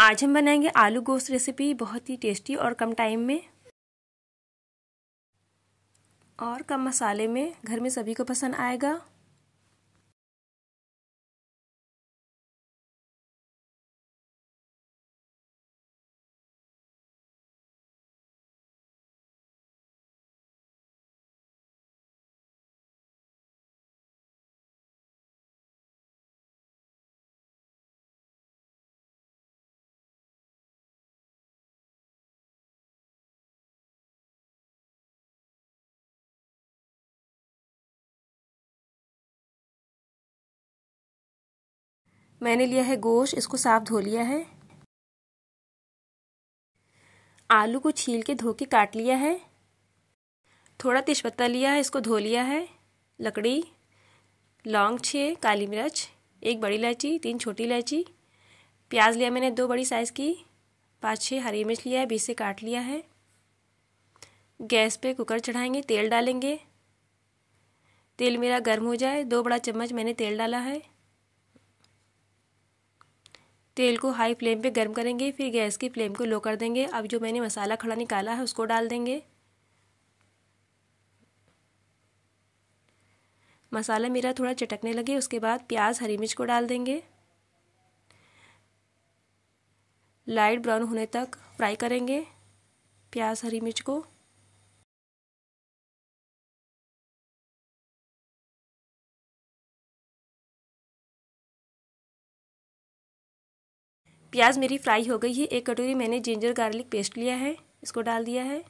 आज हम बनाएंगे आलू गोश्त रेसिपी बहुत ही टेस्टी और कम टाइम में और कम मसाले में घर में सभी को पसंद आएगा मैंने लिया है गोश्त इसको साफ धो लिया है आलू को छील के धो के काट लिया है थोड़ा तेजपत्ता लिया है इसको धो लिया है लकड़ी लौंग छः काली मिर्च एक बड़ी इलायची तीन छोटी इलायची प्याज लिया मैंने दो बड़ी साइज़ की पाँच छः हरी मिर्च लिया है बीस से काट लिया है गैस पे कुकर चढ़ाएंगे तेल डालेंगे तेल मेरा गर्म हो जाए दो बड़ा चम्मच मैंने तेल डाला है तेल को हाई फ्लेम पे गर्म करेंगे फिर गैस की फ्लेम को लो कर देंगे अब जो मैंने मसाला खड़ा निकाला है उसको डाल देंगे मसाला मेरा थोड़ा चटकने लगे उसके बाद प्याज हरी मिर्च को डाल देंगे लाइट ब्राउन होने तक फ्राई करेंगे प्याज हरी मिर्च को प्याज मेरी फ्राई हो गई है एक कटोरी मैंने जिंजर गार्लिक पेस्ट लिया है इसको डाल दिया है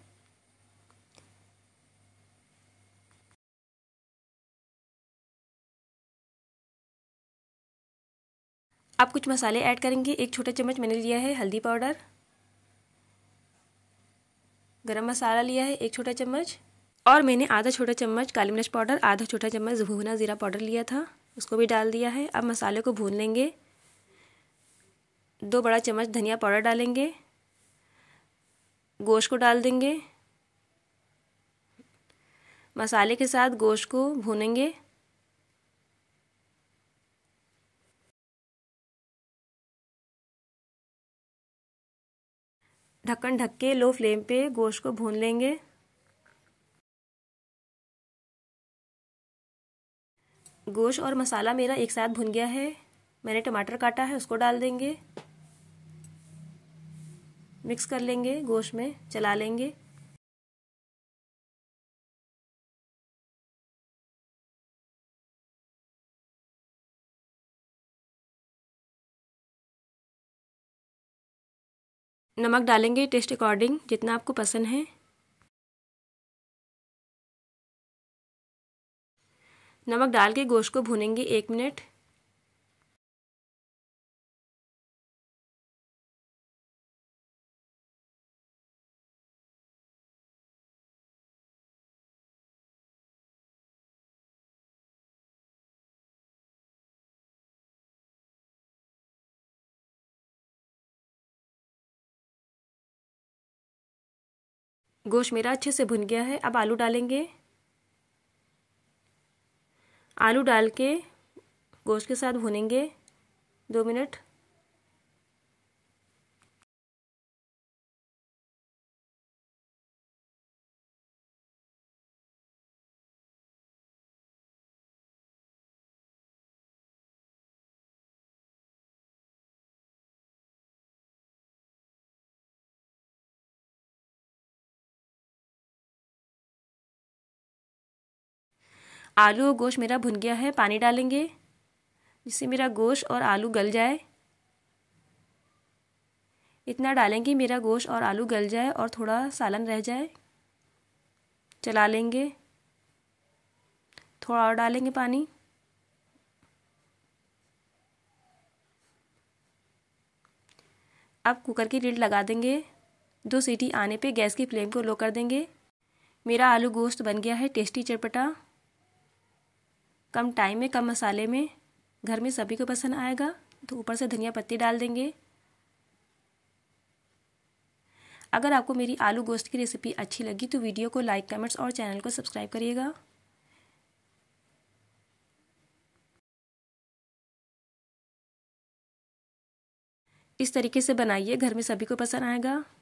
आप कुछ मसाले ऐड करेंगे एक छोटा चम्मच मैंने लिया है हल्दी पाउडर गरम मसाला लिया है एक छोटा चम्मच और मैंने आधा छोटा चम्मच काली मिर्च पाउडर आधा छोटा चम्मच भुना ज़ीरा पाउडर लिया था उसको भी डाल दिया है अब मसाले को भून लेंगे दो बड़ा चम्मच धनिया पाउडर डालेंगे गोश्त को डाल देंगे मसाले के साथ गोश्त को भूनेंगे ढक्कन ढक के लो फ्लेम पे गोश्त को भून लेंगे गोश्त और मसाला मेरा एक साथ भुन गया है मैंने टमाटर काटा है उसको डाल देंगे मिक्स कर लेंगे गोश्त में चला लेंगे नमक डालेंगे टेस्ट अकॉर्डिंग जितना आपको पसंद है नमक डाल के गोश्त को भूनेंगे एक मिनट गोश्त मेरा अच्छे से भुन गया है अब आलू डालेंगे आलू डाल के गोश्त के साथ भुनेंगे दो मिनट आलू और गोश्त मेरा भुन गया है पानी डालेंगे जिससे मेरा गोश्त और आलू गल जाए इतना डालेंगे मेरा गोश्त और आलू गल जाए और थोड़ा सालन रह जाए चला लेंगे थोड़ा और डालेंगे पानी अब कुकर की लीड लगा देंगे दो सीटी आने पे गैस की फ्लेम को लो कर देंगे मेरा आलू गोश्त बन गया है टेस्टी चटपटा कम टाइम में कम मसाले में घर में सभी को पसंद आएगा तो ऊपर से धनिया पत्ती डाल देंगे अगर आपको मेरी आलू गोश्त की रेसिपी अच्छी लगी तो वीडियो को लाइक कमेंट्स और चैनल को सब्सक्राइब करिएगा इस तरीके से बनाइए घर में सभी को पसंद आएगा